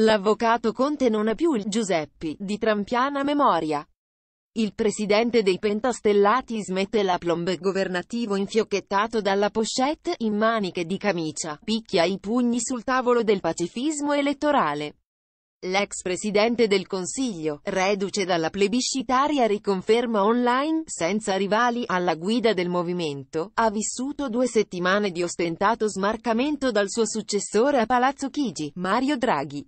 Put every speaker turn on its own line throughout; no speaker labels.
L'avvocato Conte non è più il Giuseppi, di trampiana memoria. Il presidente dei Pentastellati smette la plombe governativo infiocchettato dalla pochette, in maniche di camicia, picchia i pugni sul tavolo del pacifismo elettorale. L'ex presidente del Consiglio, reduce dalla plebiscitaria riconferma online, senza rivali, alla guida del movimento, ha vissuto due settimane di ostentato smarcamento dal suo successore a Palazzo Chigi, Mario Draghi.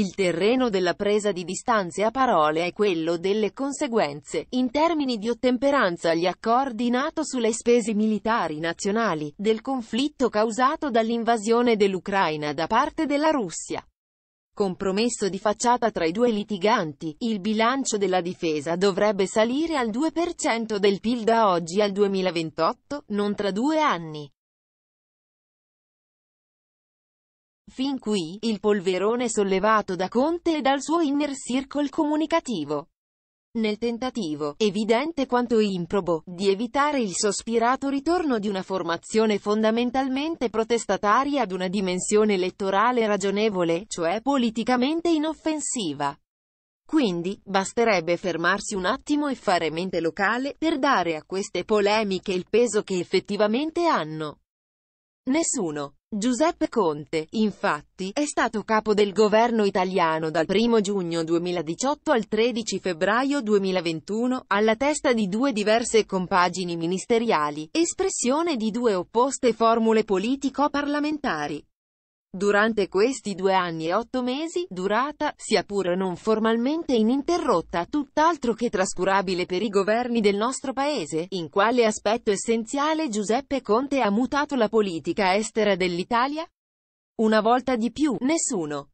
Il terreno della presa di distanze a parole è quello delle conseguenze, in termini di ottemperanza agli accordi NATO sulle spese militari nazionali, del conflitto causato dall'invasione dell'Ucraina da parte della Russia. Compromesso di facciata tra i due litiganti, il bilancio della difesa dovrebbe salire al 2% del PIL da oggi al 2028, non tra due anni. Fin qui, il polverone sollevato da Conte e dal suo inner circle comunicativo. Nel tentativo, evidente quanto improbo, di evitare il sospirato ritorno di una formazione fondamentalmente protestataria ad una dimensione elettorale ragionevole, cioè politicamente inoffensiva. Quindi, basterebbe fermarsi un attimo e fare mente locale, per dare a queste polemiche il peso che effettivamente hanno. Nessuno, Giuseppe Conte, infatti, è stato capo del governo italiano dal 1 giugno 2018 al 13 febbraio 2021, alla testa di due diverse compagini ministeriali, espressione di due opposte formule politico-parlamentari. Durante questi due anni e otto mesi, durata, sia pur non formalmente ininterrotta, tutt'altro che trascurabile per i governi del nostro paese, in quale aspetto essenziale Giuseppe Conte ha mutato la politica estera dell'Italia? Una volta di più, nessuno.